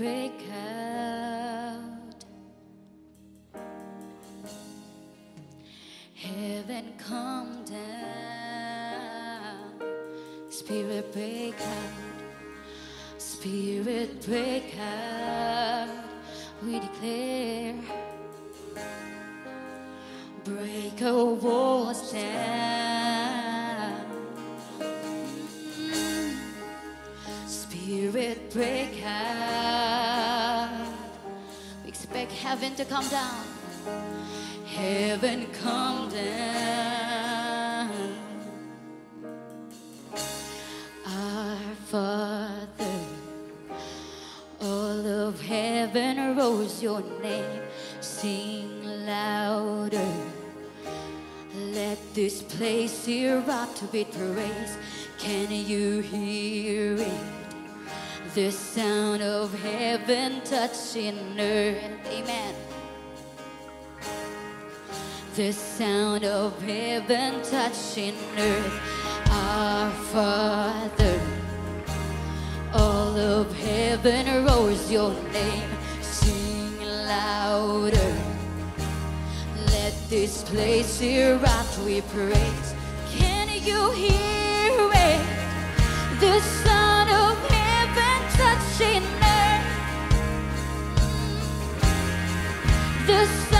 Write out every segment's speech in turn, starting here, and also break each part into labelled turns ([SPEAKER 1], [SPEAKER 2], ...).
[SPEAKER 1] break out. Heaven come down. Spirit break out. Spirit break out. We declare. Break our walls down. spirit break out. We expect heaven to come down. Heaven come down. Our Father, all of heaven rose your name. Sing louder. Let this place erupt with praise. Can you hear it? The sound of heaven touching earth. Amen. The sound of heaven touching earth. Our Father, all of heaven roars your name. Sing louder. Let this place hear out we praise. Can you hear
[SPEAKER 2] it? The sound of heaven. the sun.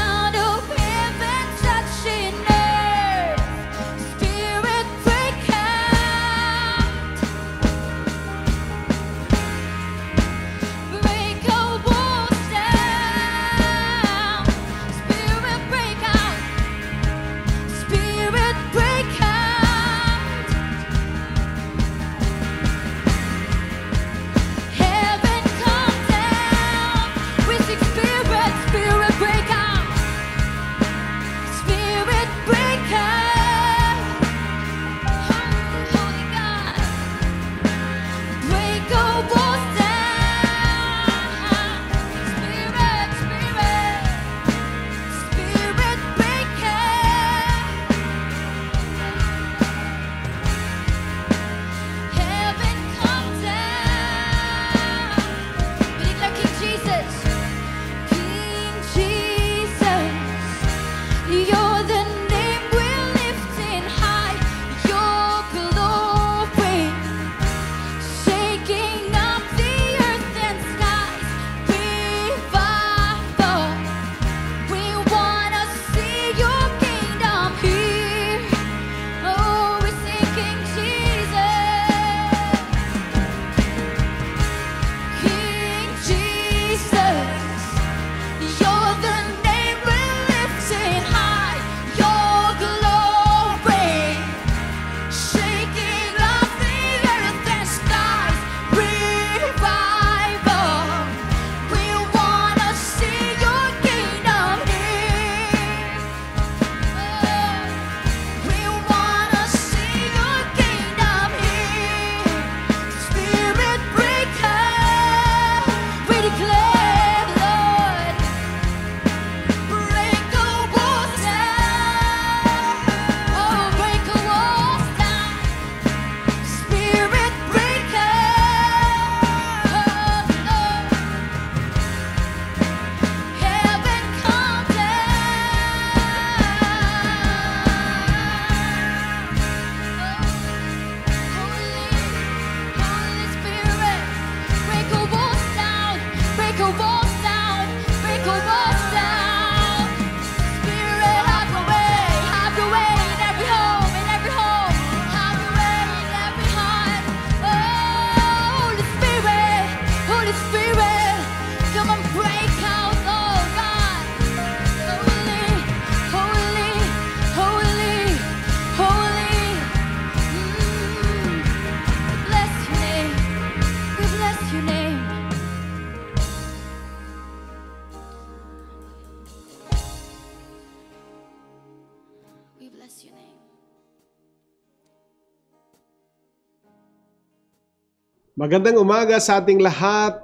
[SPEAKER 3] Magandang umaga sa ating lahat.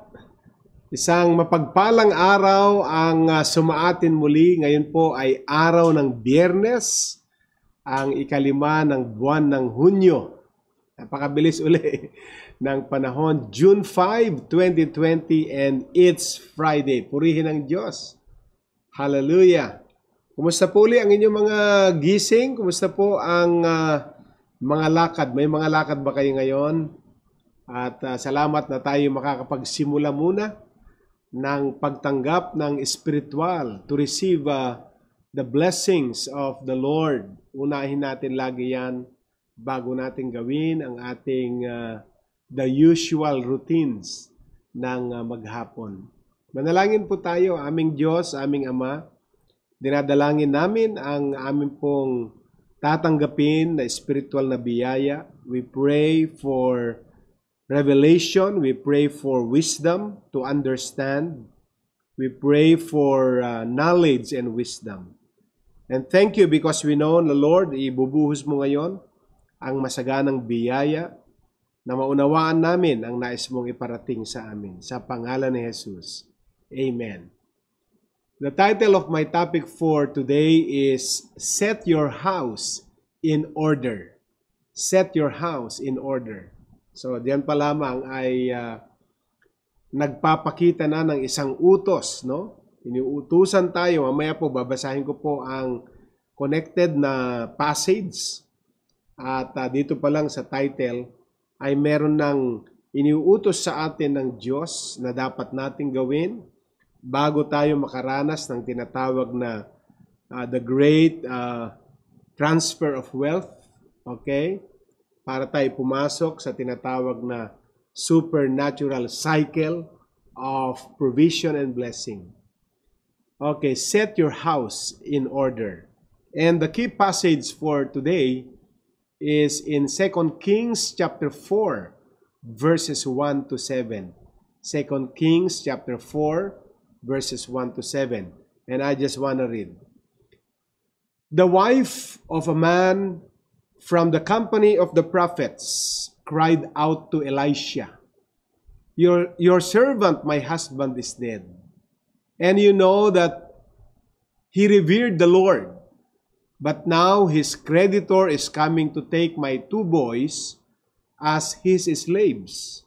[SPEAKER 3] Isang mapagpalang araw ang ah, sumaatin muli. Ngayon po ay araw ng biyernes, ang ikalima ng buwan ng Hunyo. Napakabilis uli ng panahon. June 5, 2020 and it's Friday. Purihin ang Diyos. Hallelujah. Kumusta po uli ang inyong mga gising? Kumusta po ang uh, mga lakad? May mga lakad ba kayo ngayon? At uh, salamat na tayo makakapagsimula muna ng pagtanggap ng spiritual to receive uh, the blessings of the Lord. Unahin natin lagi yan bago natin gawin ang ating uh, the usual routines ng uh, maghapon. Manalangin po tayo, aming Diyos, aming Ama. Dinadalangin namin ang aming pong tatanggapin na spiritual na biyaya. We pray for revelation. We pray for wisdom to understand. We pray for uh, knowledge and wisdom. And thank you because we know the Lord, ibubuhos mo ngayon ang masaganang biyaya na maunawaan namin ang nais mong iparating sa amin. Sa pangalan ni Jesus. Amen. The title of my topic for today is Set Your House in Order. Set Your House in Order. So diyan pa lamang ay uh, nagpapakita na ng isang utos, no? Iniuutusan tayo. Mamaya po babasahin ko po ang connected na passage. At uh, dito pa lang sa title ay meron ng iniuutos sa atin ng Diyos na dapat nating gawin bago tayo makaranas ng tinatawag na uh, the great uh, transfer of wealth. Okay? para tayo pumasok sa tinatawag na supernatural cycle of provision and blessing. Okay, set your house in order. And the key passage for today is in 2 Kings chapter 4 verses 1 to 7. 2 Kings chapter 4 verses 1 to 7. And I just want to read. The wife of a man from the company of the prophets cried out to Elisha, Your, your servant, my husband, is dead. And you know that he revered the Lord. But now his creditor is coming to take my two boys as his slaves.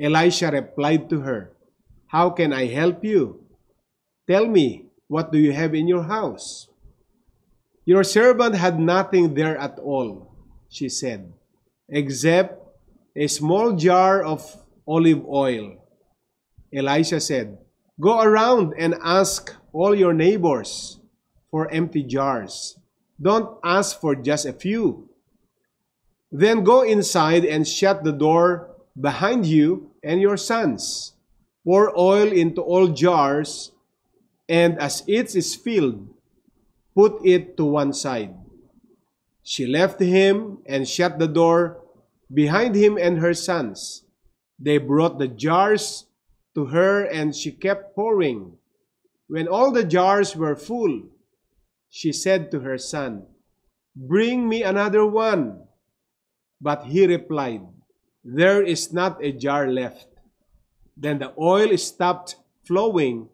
[SPEAKER 3] Elisha replied to her, How can I help you? Tell me, what do you have in your house? Your servant had nothing there at all, she said, except a small jar of olive oil. Elisha said, Go around and ask all your neighbors for empty jars. Don't ask for just a few. Then go inside and shut the door behind you and your sons. Pour oil into all jars, and as it is filled, put it to one side. She left him and shut the door behind him and her sons. They brought the jars to her and she kept pouring. When all the jars were full, she said to her son, Bring me another one. But he replied, There is not a jar left. Then the oil stopped flowing.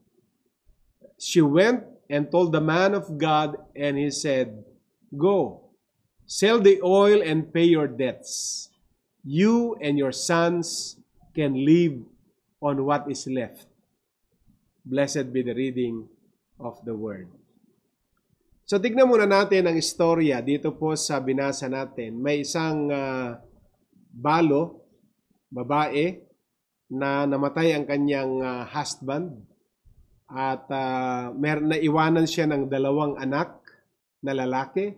[SPEAKER 3] She went and told the man of God, and he said, Go, sell the oil and pay your debts. You and your sons can live on what is left. Blessed be the reading of the word. So tignan muna natin ang istorya dito po sa binasa natin. May isang uh, balo, babae, na namatay ang kanyang uh, husband at uh, mer naiwanan siya ng dalawang anak na lalaki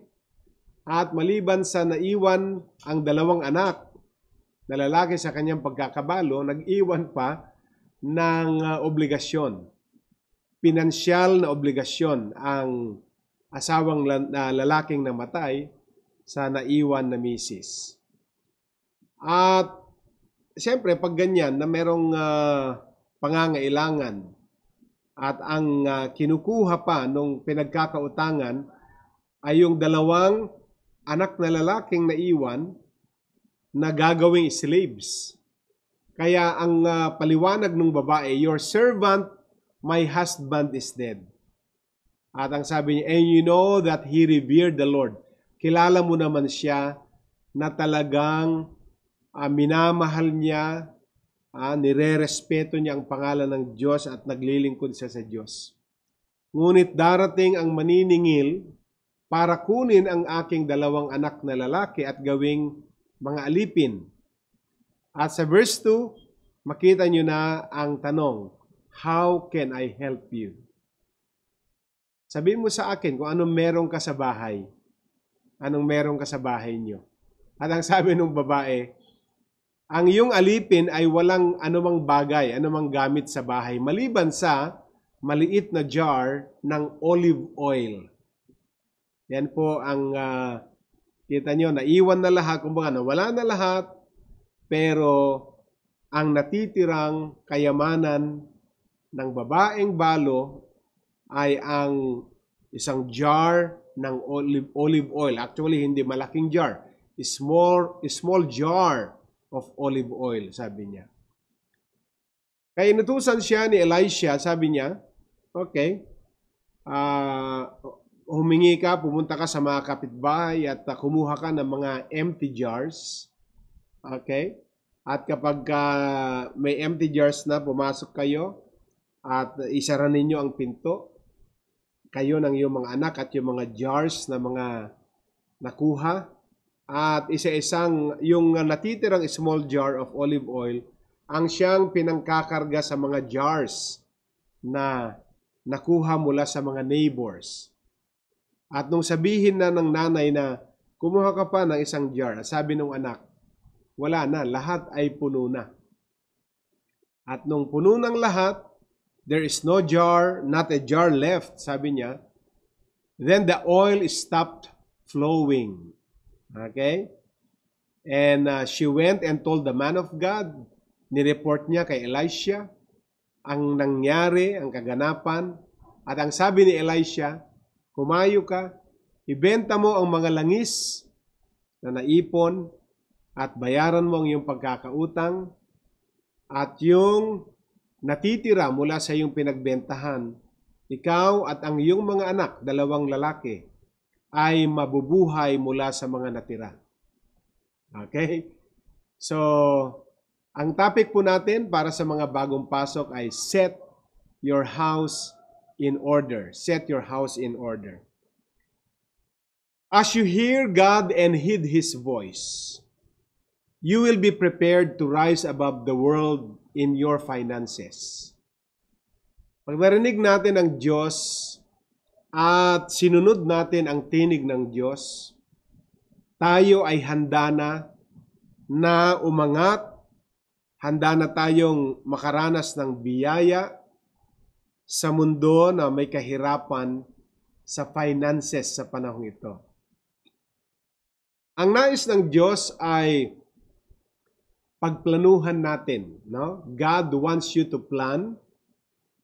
[SPEAKER 3] at maliban sa naiwan ang dalawang anak na lalaki sa kanyang pagkakabalo, nag-iwan pa ng uh, obligasyon, pinansyal na obligasyon ang asawang uh, lalaking namatay sa naiwan na misis. At siyempre, pag ganyan na merong uh, pangangailangan at ang uh, kinukuha pa nung pinagkakautangan ay yung dalawang anak na lalaking naiwan na gagawing slaves. Kaya ang uh, paliwanag ng babae, your servant, my husband is dead. At ang sabi niya, and you know that he revered the Lord. Kilala mo naman siya na talagang uh, minamahal niya Ah, nirerespeto niya ang pangalan ng Diyos at naglilingkod siya sa Diyos. Ngunit darating ang maniningil para kunin ang aking dalawang anak na lalaki at gawing mga alipin. At sa verse 2, makita nyo na ang tanong, How can I help you? Sabihin mo sa akin kung anong meron ka sa bahay. Anong meron ka sa bahay nyo. At ang sabi ng babae, ang iyong alipin ay walang anumang bagay, anumang gamit sa bahay, maliban sa maliit na jar ng olive oil. Yan po ang uh, kita nyo, naiwan na lahat, kumbaga nawala na lahat, pero ang natitirang kayamanan ng babaeng balo ay ang isang jar ng olive, olive oil. Actually, hindi malaking jar. Small, small jar of olive oil, sabi niya. Kaya inutusan siya ni Elisha, sabi niya, okay, uh, humingi ka, pumunta ka sa mga kapitbahay at uh, kumuha ka ng mga empty jars. Okay? At kapag uh, may empty jars na, pumasok kayo at isara ninyo ang pinto. Kayo ng iyong mga anak at yung mga jars na mga nakuha at isa-isang yung natitirang small jar of olive oil ang siyang pinangkakarga sa mga jars na nakuha mula sa mga neighbors. At nung sabihin na ng nanay na kumuha ka pa ng isang jar, sabi ng anak, wala na, lahat ay puno na. At nung puno ng lahat, there is no jar, not a jar left, sabi niya, then the oil stopped flowing. Okay? And uh, she went and told the man of God. Nireport niya kay Elisha ang nangyari, ang kaganapan. At ang sabi ni Elisha, kumayo ka, ibenta mo ang mga langis na naipon at bayaran mo ang iyong pagkakautang at yung natitira mula sa iyong pinagbentahan, ikaw at ang iyong mga anak, dalawang lalaki, ay mabubuhay mula sa mga natira. Okay? So, ang topic po natin para sa mga bagong pasok ay set your house in order. Set your house in order. As you hear God and heed His voice, you will be prepared to rise above the world in your finances. Pag narinig natin ang Diyos at sinunod natin ang tinig ng Diyos, tayo ay handa na na umangat, handa na tayong makaranas ng biyaya sa mundo na may kahirapan sa finances sa panahong ito. Ang nais ng Diyos ay pagplanuhan natin, no? God wants you to plan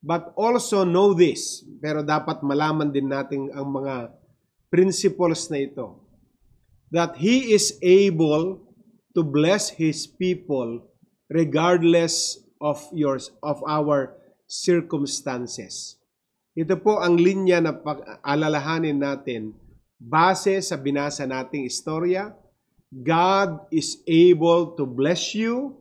[SPEAKER 3] But also know this, pero dapat malaman din natin ang mga principles na ito. That He is able to bless His people regardless of yours, of our circumstances. Ito po ang linya na alalahanin natin base sa binasa nating istorya. God is able to bless you.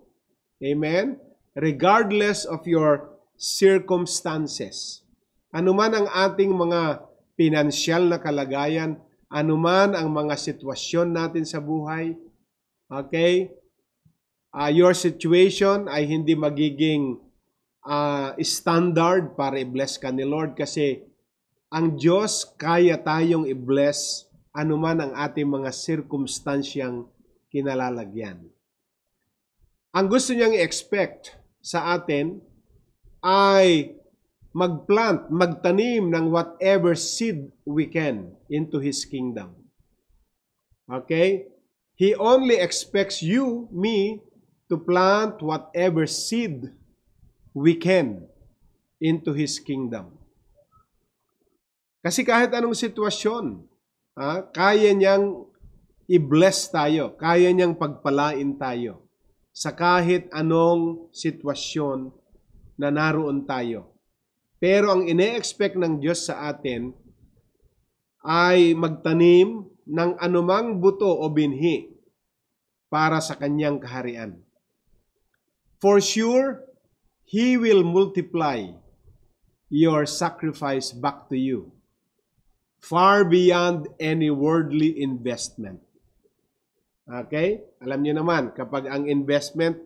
[SPEAKER 3] Amen? Regardless of your circumstances. Anuman ang ating mga pinansyal na kalagayan, anuman ang mga sitwasyon natin sa buhay, okay? Uh, your situation ay hindi magiging uh, standard para i-bless ka ni Lord kasi ang Diyos kaya tayong i-bless anuman ang ating mga sirkumstansyang kinalalagyan. Ang gusto niyang i-expect sa atin ay magplant, magtanim ng whatever seed we can into His kingdom. Okay? He only expects you, me, to plant whatever seed we can into His kingdom. Kasi kahit anong sitwasyon, ha, kaya niyang i-bless tayo, kaya niyang pagpalain tayo sa kahit anong sitwasyon na naroon tayo. Pero ang ine-expect ng Diyos sa atin ay magtanim ng anumang buto o binhi para sa kanyang kaharian. For sure, He will multiply your sacrifice back to you far beyond any worldly investment. Okay? Alam niyo naman, kapag ang investment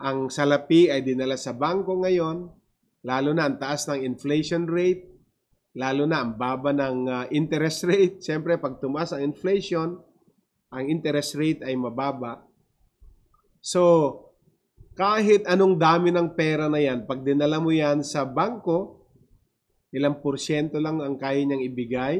[SPEAKER 3] ang salapi ay dinala sa bangko ngayon, lalo na ang taas ng inflation rate, lalo na ang baba ng uh, interest rate. Siyempre, pag tumaas ang inflation, ang interest rate ay mababa. So, kahit anong dami ng pera na yan, pag dinala mo yan sa bangko, ilang porsyento lang ang kaya niyang ibigay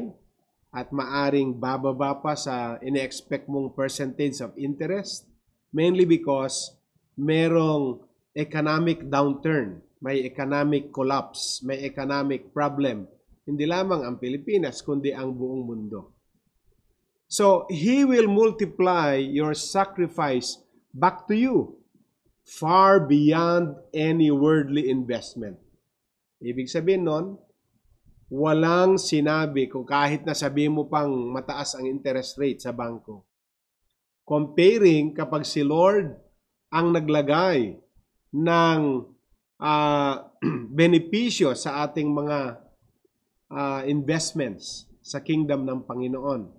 [SPEAKER 3] at maaring bababa pa sa ine-expect mong percentage of interest. Mainly because merong economic downturn, may economic collapse, may economic problem. Hindi lamang ang Pilipinas, kundi ang buong mundo. So, He will multiply your sacrifice back to you far beyond any worldly investment. Ibig sabihin nun, walang sinabi kung kahit na sabihin mo pang mataas ang interest rate sa bangko. Comparing kapag si Lord ang naglagay ng uh, benepisyo sa ating mga uh, investments sa kingdom ng Panginoon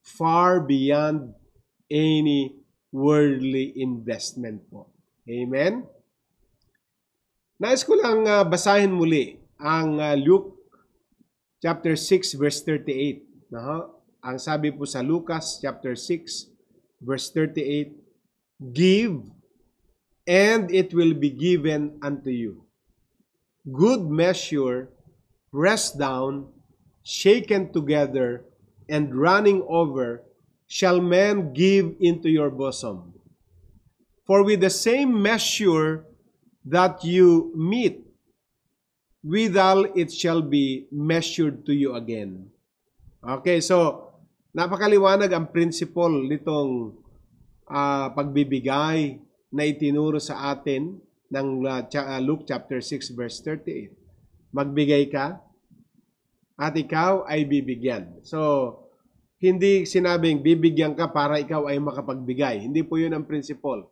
[SPEAKER 3] far beyond any worldly investment po. Amen? Nais ko lang uh, basahin muli ang uh, Luke chapter 6 verse 38. Uh-huh. Ang sabi po sa Lucas chapter 6 verse 38, Give and it will be given unto you. Good measure, pressed down, shaken together, and running over, shall men give into your bosom. For with the same measure that you meet, withal it shall be measured to you again. Okay, so napakaliwanag ang principle nitong uh, pagbibigay na itinuro sa atin ng ah, ah, Luke chapter 6 verse 38. Magbigay ka at ikaw ay bibigyan. So, hindi sinabing bibigyan ka para ikaw ay makapagbigay. Hindi po yun ang principle.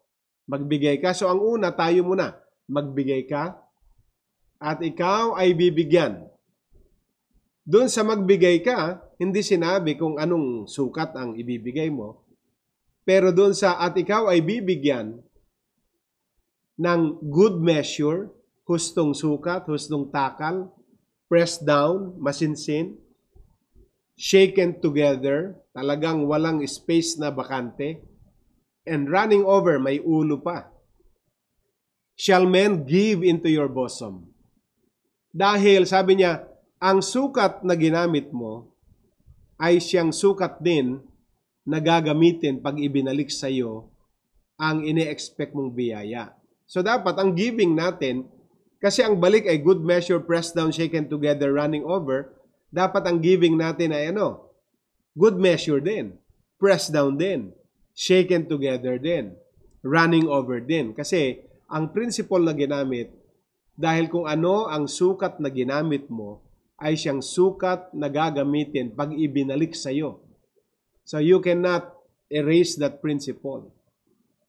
[SPEAKER 3] Magbigay ka. So, ang una, tayo muna. Magbigay ka at ikaw ay bibigyan. Doon sa magbigay ka, hindi sinabi kung anong sukat ang ibibigay mo. Pero doon sa at ikaw ay bibigyan, ng good measure, hustong sukat, hustong takal, pressed down, masinsin, shaken together, talagang walang space na bakante, and running over, may ulo pa. Shall men give into your bosom? Dahil, sabi niya, ang sukat na ginamit mo ay siyang sukat din na gagamitin pag ibinalik sa iyo ang ine-expect mong biyaya. So dapat ang giving natin, kasi ang balik ay good measure, pressed down, shaken together, running over, dapat ang giving natin ay ano? Good measure din. Pressed down din. Shaken together din. Running over din. Kasi ang principle na ginamit, dahil kung ano ang sukat na ginamit mo, ay siyang sukat na gagamitin pag ibinalik sa iyo. So you cannot erase that principle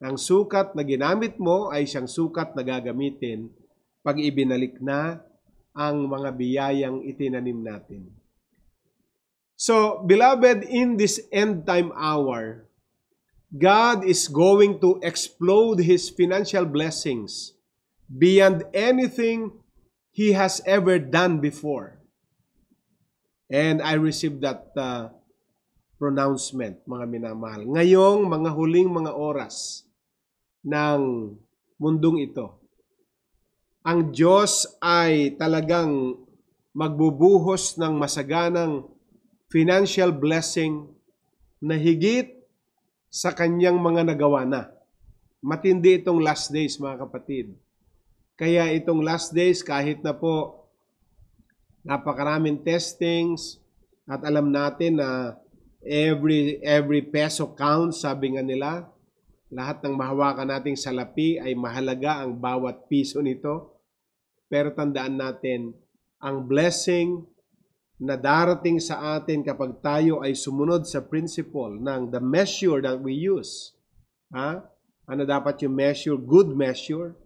[SPEAKER 3] ang sukat na ginamit mo ay siyang sukat na gagamitin pag ibinalik na ang mga biyayang itinanim natin. So, beloved, in this end time hour, God is going to explode His financial blessings beyond anything He has ever done before. And I received that uh, pronouncement, mga minamahal. Ngayong mga huling mga oras, ng mundong ito. Ang Diyos ay talagang magbubuhos ng masaganang financial blessing na higit sa kanyang mga nagawa na. Matindi itong last days mga kapatid. Kaya itong last days kahit na po napakaraming testings at alam natin na every every peso counts sabi nga nila lahat ng mahawakan nating salapi ay mahalaga ang bawat piso nito. Pero tandaan natin, ang blessing na darating sa atin kapag tayo ay sumunod sa principle ng the measure that we use. Ha? Ano dapat yung measure? Good measure.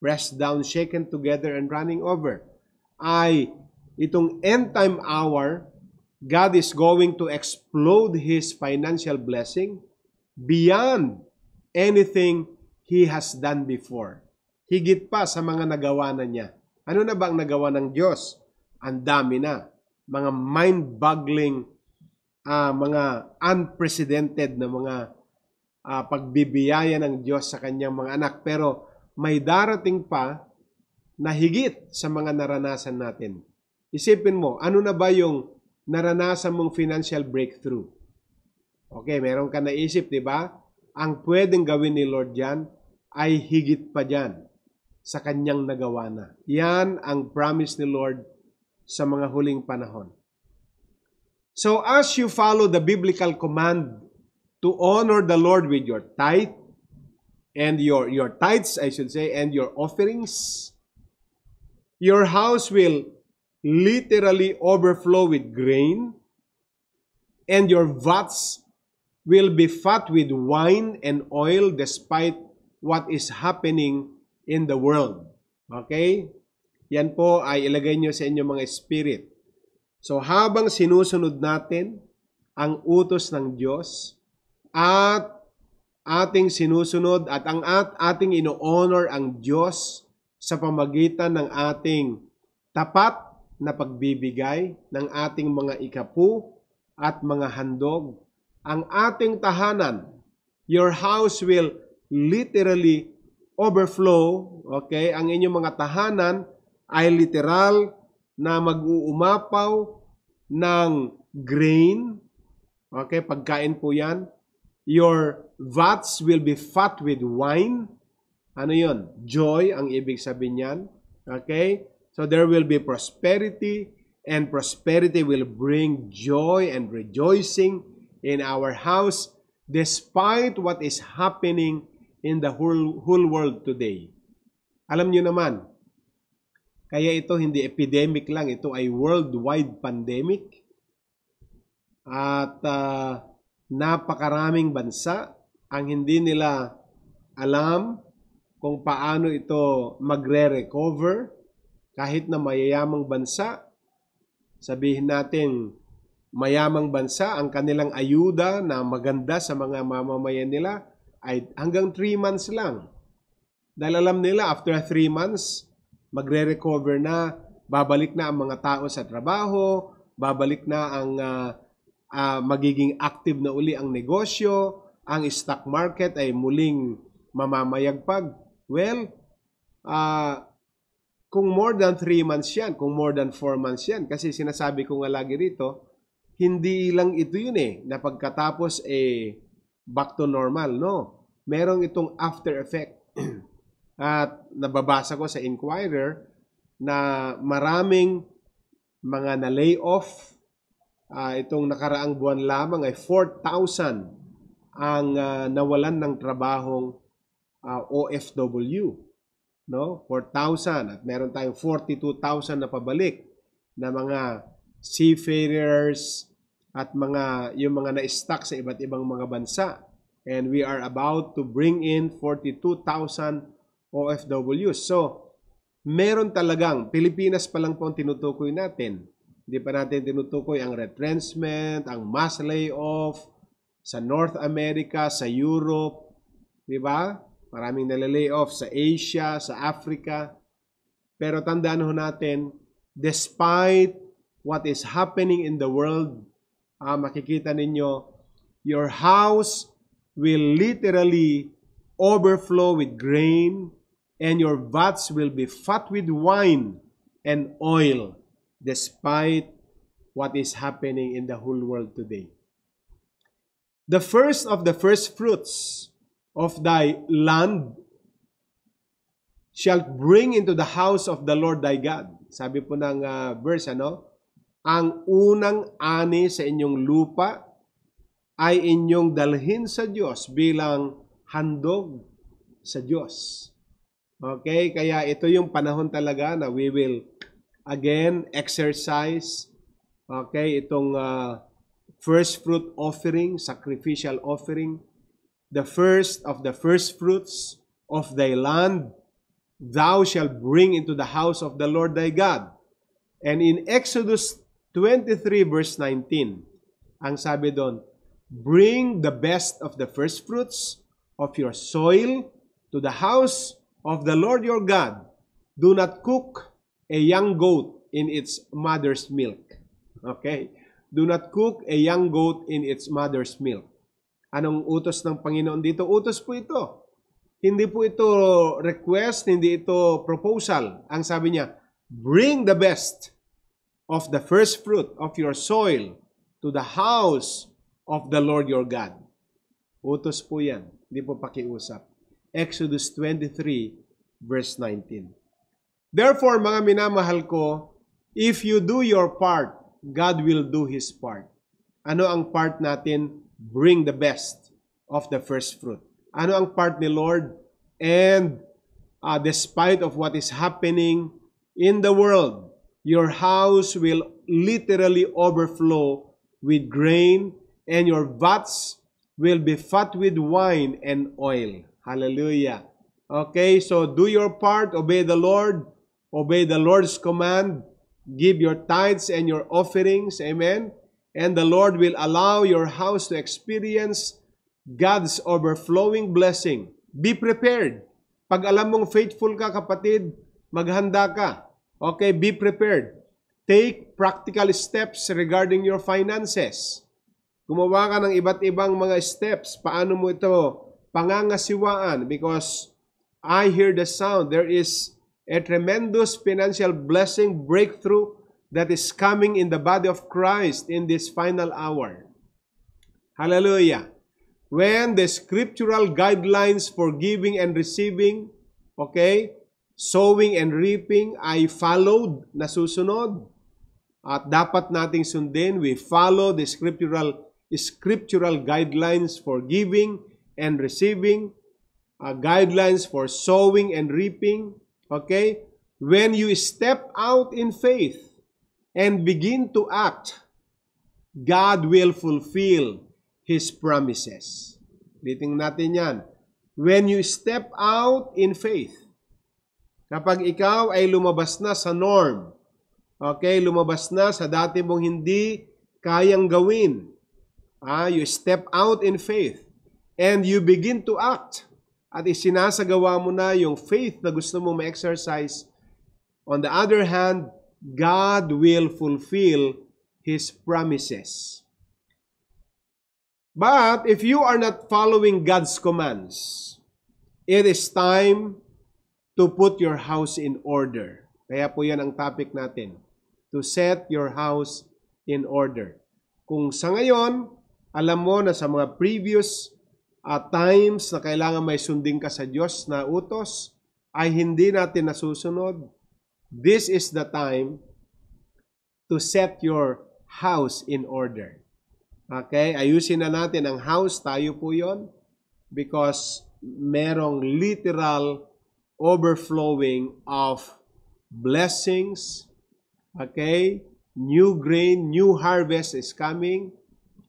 [SPEAKER 3] Pressed down, shaken together, and running over. Ay itong end time hour, God is going to explode His financial blessing beyond anything He has done before. Higit pa sa mga nagawa na niya. Ano na ba ang nagawa ng Diyos? Ang dami na. Mga mind-boggling, uh, mga unprecedented na mga uh, ah, pagbibiyaya ng Diyos sa kanyang mga anak. Pero may darating pa na higit sa mga naranasan natin. Isipin mo, ano na ba yung naranasan mong financial breakthrough? Okay, meron ka naisip, di ba? ang pwedeng gawin ni Lord yan ay higit pa dyan sa kanyang nagawa na. Yan ang promise ni Lord sa mga huling panahon. So as you follow the biblical command to honor the Lord with your tithe and your your tithes I should say and your offerings your house will literally overflow with grain and your vats will be fat with wine and oil despite what is happening in the world. Okay? Yan po ay ilagay nyo sa inyong mga spirit. So habang sinusunod natin ang utos ng Diyos at ating sinusunod at ang at ating ino-honor ang Diyos sa pamagitan ng ating tapat na pagbibigay ng ating mga ikapu at mga handog ang ating tahanan, your house will literally overflow, okay? Ang inyong mga tahanan ay literal na mag-uumapaw ng grain, okay? Pagkain po yan. Your vats will be fat with wine. Ano yon? Joy ang ibig sabihin yan. Okay? So there will be prosperity and prosperity will bring joy and rejoicing in our house despite what is happening in the whole, whole world today. Alam niyo naman, kaya ito hindi epidemic lang, ito ay worldwide pandemic. At uh, napakaraming bansa ang hindi nila alam kung paano ito magre-recover kahit na mayayamang bansa. Sabihin natin mayamang bansa, ang kanilang ayuda na maganda sa mga mamamayan nila ay hanggang 3 months lang. Dahil alam nila, after 3 months, magre-recover na, babalik na ang mga tao sa trabaho, babalik na ang uh, uh, magiging active na uli ang negosyo, ang stock market ay muling mamamayagpag. Well, uh, kung more than 3 months yan, kung more than 4 months yan, kasi sinasabi ko nga lagi rito, hindi lang ito yun eh, na pagkatapos eh, back to normal. No, merong itong after effect. At nababasa ko sa Inquirer na maraming mga na layoff off uh, itong nakaraang buwan lamang ay 4,000 ang uh, nawalan ng trabahong uh, ah, OFW no 4,000 at meron tayong 42,000 na pabalik na mga seafarers at mga yung mga na stock sa iba't ibang mga bansa. And we are about to bring in 42,000 OFWs. So, meron talagang Pilipinas pa lang po ang tinutukoy natin. Hindi pa natin tinutukoy ang retrenchment, ang mass layoff sa North America, sa Europe, 'di ba? Maraming nalalayoff sa Asia, sa Africa. Pero tandaan ho natin, despite what is happening in the world, ah, makikita ninyo, your house will literally overflow with grain and your vats will be fat with wine and oil despite what is happening in the whole world today. The first of the first fruits of thy land shall bring into the house of the Lord thy God. Sabi po ng uh, verse, ano? ang unang ani sa inyong lupa ay inyong dalhin sa Diyos bilang handog sa Diyos. Okay, kaya ito yung panahon talaga na we will again exercise okay itong uh, first fruit offering, sacrificial offering, the first of the first fruits of thy land thou shall bring into the house of the Lord thy God. And in Exodus 23 verse 19. Ang sabi doon, Bring the best of the first fruits of your soil to the house of the Lord your God. Do not cook a young goat in its mother's milk. Okay? Do not cook a young goat in its mother's milk. Anong utos ng Panginoon dito? Utos po ito. Hindi po ito request, hindi ito proposal. Ang sabi niya, bring the best of the first fruit of your soil to the house of the Lord your God. Utos po yan. Hindi po pakiusap. Exodus 23 verse 19. Therefore, mga minamahal ko, if you do your part, God will do His part. Ano ang part natin? Bring the best of the first fruit. Ano ang part ni Lord? And uh, despite of what is happening in the world, your house will literally overflow with grain, and your vats will be fat with wine and oil. Hallelujah. Okay, so do your part, obey the Lord, obey the Lord's command, give your tithes and your offerings, amen. And the Lord will allow your house to experience God's overflowing blessing. Be prepared. Pag alam mong faithful ka, kapatid, maghanda ka. Okay, be prepared. Take practical steps regarding your finances. Gumawa ka ng iba't ibang mga steps. Paano mo ito pangangasiwaan? Because I hear the sound. There is a tremendous financial blessing breakthrough that is coming in the body of Christ in this final hour. Hallelujah. When the scriptural guidelines for giving and receiving, okay, sowing and reaping ay followed, nasusunod. At dapat nating sundin, we follow the scriptural scriptural guidelines for giving and receiving, uh, guidelines for sowing and reaping. Okay? When you step out in faith and begin to act, God will fulfill His promises. Liting natin yan. When you step out in faith Kapag ikaw ay lumabas na sa norm, okay, lumabas na sa dati mong hindi kayang gawin, ah, you step out in faith and you begin to act at isinasagawa mo na yung faith na gusto mong ma-exercise. On the other hand, God will fulfill His promises. But if you are not following God's commands, it is time to put your house in order. Kaya po yan ang topic natin. To set your house in order. Kung sa ngayon, alam mo na sa mga previous uh, times na kailangan may sundin ka sa Diyos na utos, ay hindi natin nasusunod. This is the time to set your house in order. Okay? Ayusin na natin ang house. Tayo po yon Because merong literal overflowing of blessings. Okay? New grain, new harvest is coming.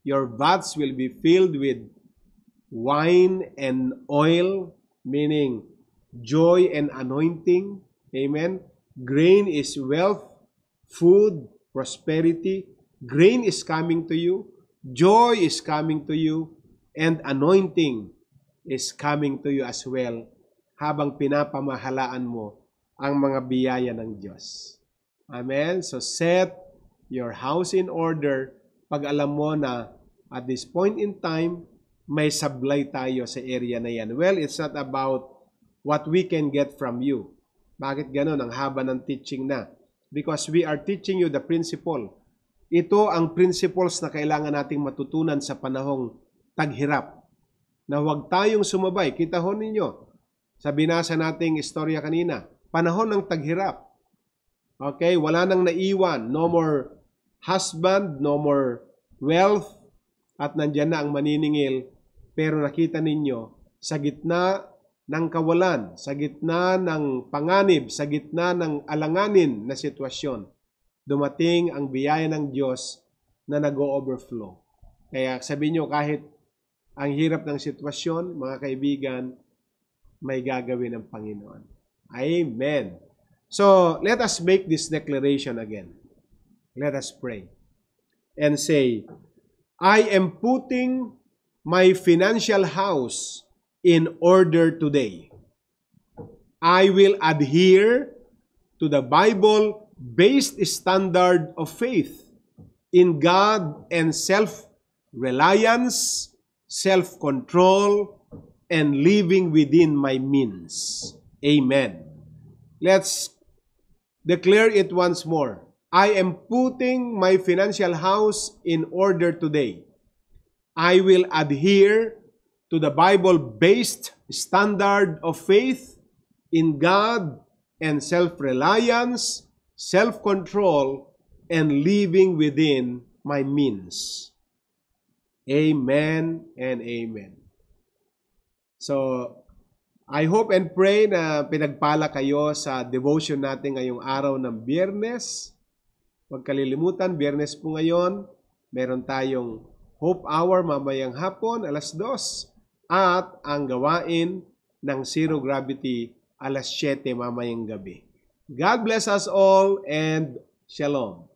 [SPEAKER 3] Your vats will be filled with wine and oil, meaning joy and anointing. Amen. Grain is wealth, food, prosperity. Grain is coming to you. Joy is coming to you. And anointing is coming to you as well habang pinapamahalaan mo ang mga biyaya ng Diyos. Amen? So set your house in order pag alam mo na at this point in time, may sablay tayo sa area na yan. Well, it's not about what we can get from you. Bakit ganun? Ang haba ng teaching na. Because we are teaching you the principle. Ito ang principles na kailangan nating matutunan sa panahong taghirap. Na huwag tayong sumabay. Kita ho ninyo, sa binasa nating istorya kanina. Panahon ng taghirap. Okay, wala nang naiwan. No more husband, no more wealth. At nandyan na ang maniningil. Pero nakita ninyo, sa gitna ng kawalan, sa gitna ng panganib, sa gitna ng alanganin na sitwasyon, dumating ang biyaya ng Diyos na nag-overflow. Kaya sabi nyo, kahit ang hirap ng sitwasyon, mga kaibigan, may gagawin ng Panginoon. Amen. So, let us make this declaration again. Let us pray and say, I am putting my financial house in order today. I will adhere to the Bible based standard of faith in God and self reliance, self control, and living within my means. Amen. Let's declare it once more. I am putting my financial house in order today. I will adhere to the Bible based standard of faith in God and self reliance, self control, and living within my means. Amen and amen. So, I hope and pray na pinagpala kayo sa devotion natin ngayong araw ng biyernes. Huwag kalilimutan, biyernes po ngayon, meron tayong Hope Hour mamayang hapon, alas 2. At ang gawain ng Zero Gravity alas 7 mamayang gabi. God bless us all and Shalom.